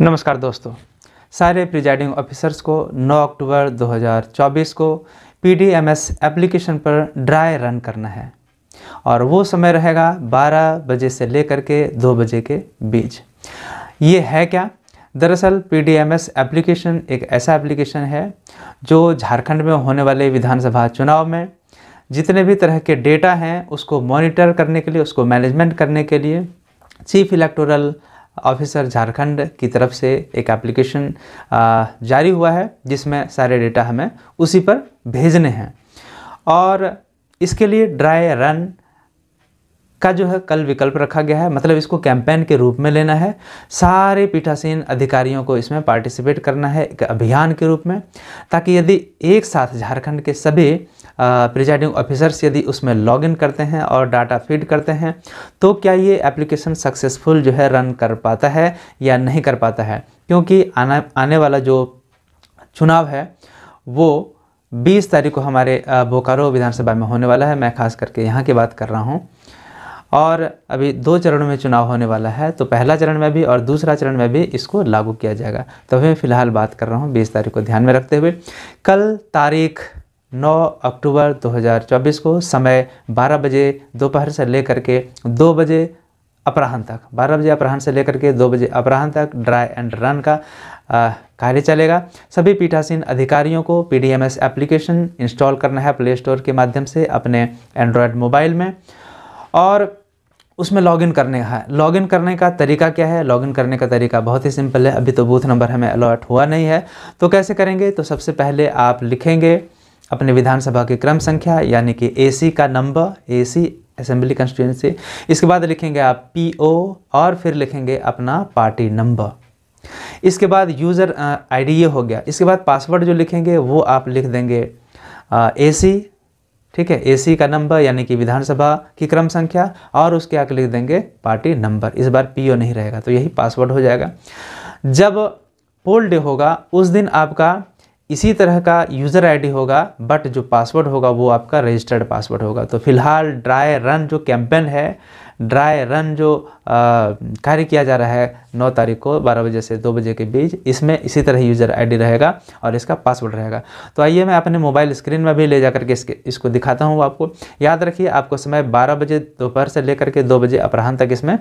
नमस्कार दोस्तों सारे प्रिजाइडिंग ऑफिसर्स को 9 अक्टूबर 2024 को P D M S application पर ड्राई रन करना है और वो समय रहेगा 12 बजे से लेकर के 2 बजे के बीच ये है क्या दरअसल P D M S application एक ऐसा एप्लीकेशन है जो झारखंड में होने वाले विधानसभा चुनाव में जितने भी तरह के डेटा हैं उसको मॉनिटर करने के लिए उसको मैनेजमेंट करने के लिए चीफ इलेक्टोरल ऑफिसर झारखंड की तरफ से एक एप्लीकेशन जारी हुआ है जिसमें सारे डेटा हमें उसी पर भेजने हैं और इसके लिए ड्राई रन का जो है कल विकल्प रखा गया है मतलब इसको कैंपेन के रूप में लेना है सारे पीठासीन अधिकारियों को इसमें पार्टिसिपेट करना है एक अभियान के रूप में ताकि यदि एक साथ झारखंड के सभी प्रिजाइडिंग ऑफिसर्स यदि उसमें लॉग इन करते हैं और डाटा फीड करते हैं तो क्या ये एप्लीकेशन सक्सेसफुल जो है रन कर पाता है या नहीं कर पाता है क्योंकि आना आने वाला जो चुनाव है वो 20 तारीख को हमारे बोकारो विधानसभा में होने वाला है मैं खास करके यहाँ की बात कर रहा हूँ और अभी दो चरणों में चुनाव होने वाला है तो पहला चरण में भी और दूसरा चरण में भी इसको लागू किया जाएगा तो मैं फ़िलहाल बात कर रहा हूँ बीस तारीख को ध्यान में रखते हुए कल तारीख 9 अक्टूबर 2024 को समय 12 बजे दोपहर से लेकर के 2 बजे अपराहन तक 12 बजे अपराहन से लेकर के 2 बजे अपराहन तक ड्राई एंड रन का कार्य चलेगा सभी पीठासीन अधिकारियों को पी एप्लीकेशन इंस्टॉल करना है प्ले स्टोर के माध्यम से अपने एंड्रॉयड मोबाइल में और उसमें लॉगिन करने का है लॉगिन करने का तरीका क्या है लॉगिन करने का तरीका बहुत ही सिंपल है अभी तो बूथ नंबर हमें अलॉट हुआ नहीं है तो कैसे करेंगे तो सबसे पहले आप लिखेंगे अपने विधानसभा की क्रम संख्या यानी कि एसी का नंबर एसी असेंबली कंस्टिट्यूंसी इसके बाद लिखेंगे आप पीओ और फिर लिखेंगे अपना पार्टी नंबर इसके बाद यूज़र आईडी ये हो गया इसके बाद पासवर्ड जो लिखेंगे वो आप लिख देंगे ए सी ठीक है एसी का नंबर यानी कि विधानसभा की क्रम संख्या और उसके आगे लिख देंगे पार्टी नंबर इस बार पीओ नहीं रहेगा तो यही पासवर्ड हो जाएगा जब पोल डे होगा उस दिन आपका इसी तरह का यूज़र आईडी होगा बट जो पासवर्ड होगा वो आपका रजिस्टर्ड पासवर्ड होगा तो फिलहाल ड्राई रन जो कैंपेन है ड्राई रन जो कार्य किया जा रहा है नौ तारीख को बारह बजे से दो बजे के बीच इसमें इसी तरह यूज़र आईडी रहेगा और इसका पासवर्ड रहेगा तो आइए मैं अपने मोबाइल स्क्रीन में भी ले जा करके इसके इसको दिखाता हूँ आपको याद रखिए आपको समय बारह बजे दोपहर से लेकर के दो बजे अपराहन तक इसमें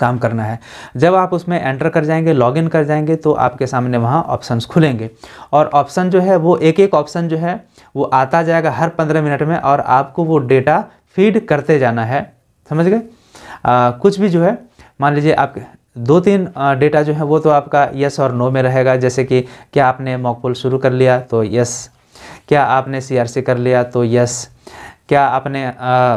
काम करना है जब आप उसमें एंटर कर जाएंगे लॉगिन कर जाएंगे तो आपके सामने वहाँ ऑप्शंस खुलेंगे और ऑप्शन जो है वो एक एक ऑप्शन जो है वो आता जाएगा हर पंद्रह मिनट में और आपको वो डेटा फीड करते जाना है समझ गए आ, कुछ भी जो है मान लीजिए आप दो तीन डेटा जो है वो तो आपका यस और नो में रहेगा जैसे कि क्या आपने मॉकपोल शुरू कर लिया तो यस क्या आपने सीआरसी कर लिया तो यस क्या आपने आ,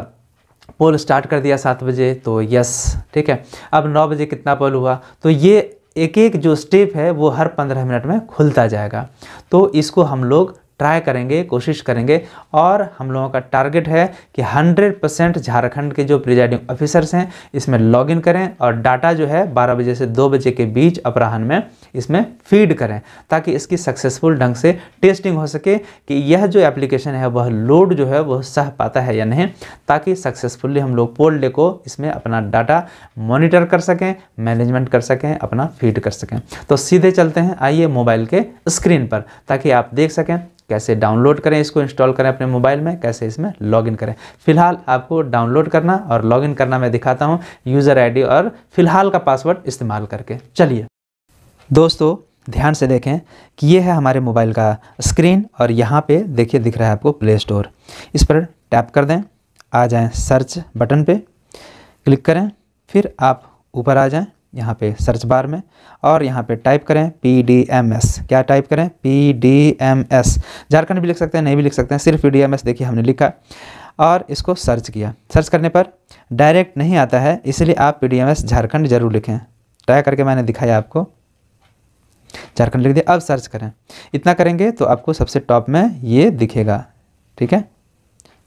पोल स्टार्ट कर दिया सात बजे तो यस ठीक है अब नौ बजे कितना पोल हुआ तो ये एक एक जो स्टेप है वो हर पंद्रह मिनट में खुलता जाएगा तो इसको हम लोग ट्राई करेंगे कोशिश करेंगे और हम लोगों का टारगेट है कि 100 परसेंट झारखंड के जो प्रिजाइडिंग ऑफिसर्स हैं इसमें लॉगिन करें और डाटा जो है 12 बजे से 2 बजे के बीच अपराहन में इसमें फीड करें ताकि इसकी सक्सेसफुल ढंग से टेस्टिंग हो सके कि यह जो एप्लीकेशन है वह लोड जो है वह सह पाता है या नहीं ताकि सक्सेसफुली हम लोग पोल डे को इसमें अपना डाटा मोनिटर कर सकें मैनेजमेंट कर सकें अपना फीड कर सकें तो सीधे चलते हैं आइए मोबाइल के स्क्रीन पर ताकि आप देख सकें कैसे डाउनलोड करें इसको इंस्टॉल करें अपने मोबाइल में कैसे इसमें लॉगिन करें फिलहाल आपको डाउनलोड करना और लॉगिन करना मैं दिखाता हूँ यूज़र आईडी और फिलहाल का पासवर्ड इस्तेमाल करके चलिए दोस्तों ध्यान से देखें कि ये है हमारे मोबाइल का स्क्रीन और यहाँ पे देखिए दिख रहा है आपको प्ले स्टोर इस पर टैप कर दें आ जाएं सर्च बटन पे क्लिक करें फिर आप ऊपर आ जाएं यहाँ पे सर्च बार में और यहाँ पे टाइप करें पी डी एम एस क्या टाइप करें P D M S Jharkhand भी लिख सकते हैं नहीं भी लिख सकते हैं सिर्फ पी डी एम एस देखिए हमने लिखा और इसको सर्च किया सर्च करने पर डायरेक्ट नहीं आता है इसलिए आप P D M S Jharkhand जरूर लिखें ट्राई करके मैंने दिखाया आपको झारखंड लिख दिया अब सर्च करें इतना करेंगे तो आपको सबसे टॉप में ये दिखेगा ठीक है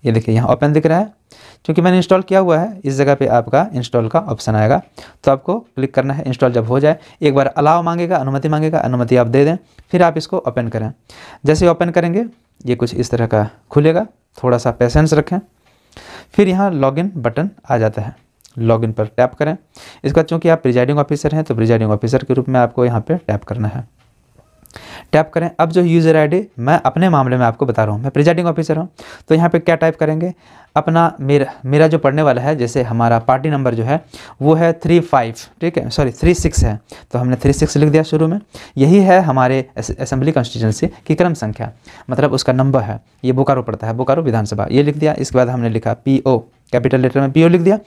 ये देखिए यहाँ ओपन दिख रहा है क्योंकि मैंने इंस्टॉल किया हुआ है इस जगह पे आपका इंस्टॉल का ऑप्शन आएगा तो आपको क्लिक करना है इंस्टॉल जब हो जाए एक बार अलाव मांगेगा अनुमति मांगेगा अनुमति आप दे दें फिर आप इसको ओपन करें जैसे ओपन करेंगे ये कुछ इस तरह का खुलेगा थोड़ा सा पेशेंस रखें फिर यहाँ लॉगिन बटन आ जाता है लॉगिन पर टैप करें इसका चूँकि आप प्रिजाइडिंग ऑफिसर हैं तो प्रिजाइडिंग ऑफिसर के रूप में आपको यहाँ पर टैप करना है टैप करें अब जो यूज़र आईडी मैं अपने मामले में आपको बता रहा हूँ मैं प्रिजाइडिंग ऑफिसर हूँ तो यहाँ पे क्या टाइप करेंगे अपना मेरा मेरा जो पढ़ने वाला है जैसे हमारा पार्टी नंबर जो है वो है थ्री फाइव ठीक है सॉरी थ्री सिक्स है तो हमने थ्री सिक्स लिख दिया शुरू में यही है हमारे असेंबली कॉन्स्टिट्यूंसी की क्रम संख्या मतलब उसका नंबर है ये बोकारो पड़ता है बोकारो विधानसभा ये लिख दिया इसके बाद हमने लिखा पी ओ कैपिटल लेटर में पी ओ लिख दिया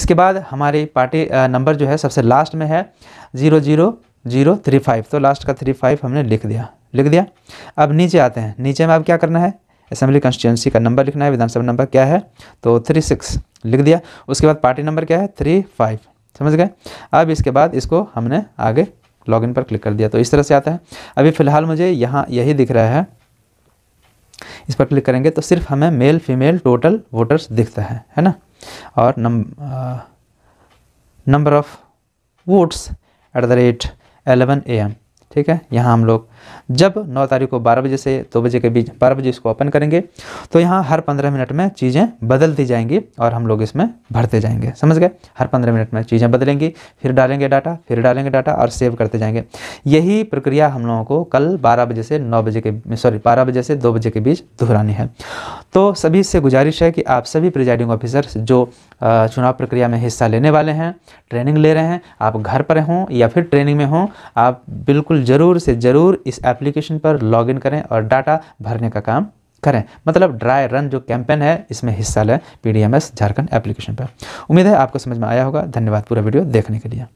इसके बाद हमारी पार्टी नंबर जो है सबसे लास्ट में है zero zero zero three five तो लास्ट का थ्री फाइव हमने लिख दिया लिख दिया अब नीचे आते हैं नीचे में अब क्या करना है असेंबली कॉन्स्टिट्यूंसी का नंबर लिखना है विधानसभा नंबर क्या है तो थ्री सिक्स लिख दिया उसके बाद पार्टी नंबर क्या है थ्री फाइव समझ गए अब इसके बाद इसको हमने आगे लॉगिन पर क्लिक कर दिया तो इस तरह से आता है अभी फ़िलहाल मुझे यहाँ यही दिख रहा है इस पर क्लिक करेंगे तो सिर्फ हमें मेल फीमेल टोटल वोटर्स दिखता है है ना और number of votes at the rate eleven A ठीक है यहाँ हम लोग जब नौ तारीख को बारह बजे से दो तो बजे के बीच बारह बजे इसको ओपन करेंगे तो यहाँ हर पंद्रह मिनट में चीज़ें बदलती जाएंगी और हम लोग इसमें भरते जाएंगे समझ गए हर पंद्रह मिनट में चीज़ें बदलेंगी फिर डालेंगे डाटा फिर डालेंगे डाटा और सेव करते जाएंगे यही प्रक्रिया हम लोगों को कल बारह बजे से नौ बजे के सॉरी बारह बजे से दो बजे के बीच दोहरानी है तो सभी से गुजारिश है कि आप सभी प्रिजाइडिंग ऑफिसर्स जो चुनाव प्रक्रिया में हिस्सा लेने वाले हैं ट्रेनिंग ले रहे हैं आप घर पर हों या फिर ट्रेनिंग में हों आप बिल्कुल ज़रूर से ज़रूर इस इस एप्लीकेशन पर लॉगिन करें और डाटा भरने का काम करें मतलब ड्राई रन जो कैंपेन है इसमें हिस्सा लें पी झारखंड एप्लीकेशन पर उम्मीद है आपको समझ में आया होगा धन्यवाद पूरा वीडियो देखने के लिए